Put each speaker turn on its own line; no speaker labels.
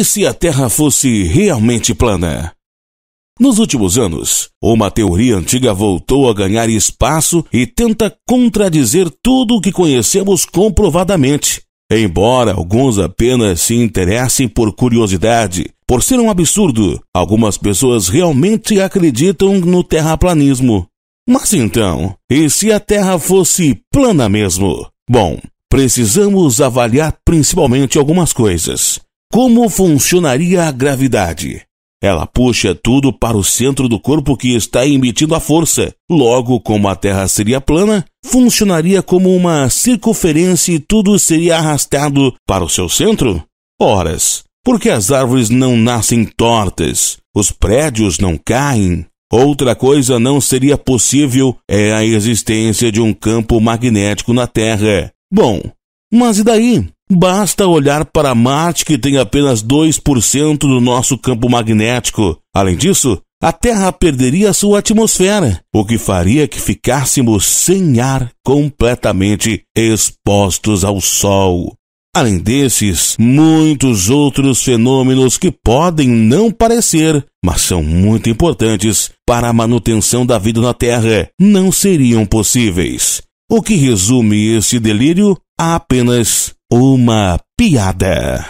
E se a Terra fosse realmente plana? Nos últimos anos, uma teoria antiga voltou a ganhar espaço e tenta contradizer tudo o que conhecemos comprovadamente. Embora alguns apenas se interessem por curiosidade, por ser um absurdo, algumas pessoas realmente acreditam no terraplanismo. Mas então, e se a Terra fosse plana mesmo? Bom, precisamos avaliar principalmente algumas coisas. Como funcionaria a gravidade? Ela puxa tudo para o centro do corpo que está emitindo a força. Logo, como a Terra seria plana, funcionaria como uma circunferência e tudo seria arrastado para o seu centro? Horas, porque as árvores não nascem tortas, os prédios não caem. Outra coisa não seria possível é a existência de um campo magnético na Terra. Bom, mas e daí? Basta olhar para Marte, que tem apenas 2% do nosso campo magnético. Além disso, a Terra perderia sua atmosfera, o que faria que ficássemos sem ar completamente expostos ao Sol. Além desses, muitos outros fenômenos que podem não parecer, mas são muito importantes para a manutenção da vida na Terra, não seriam possíveis. O que resume esse delírio a apenas uma piada.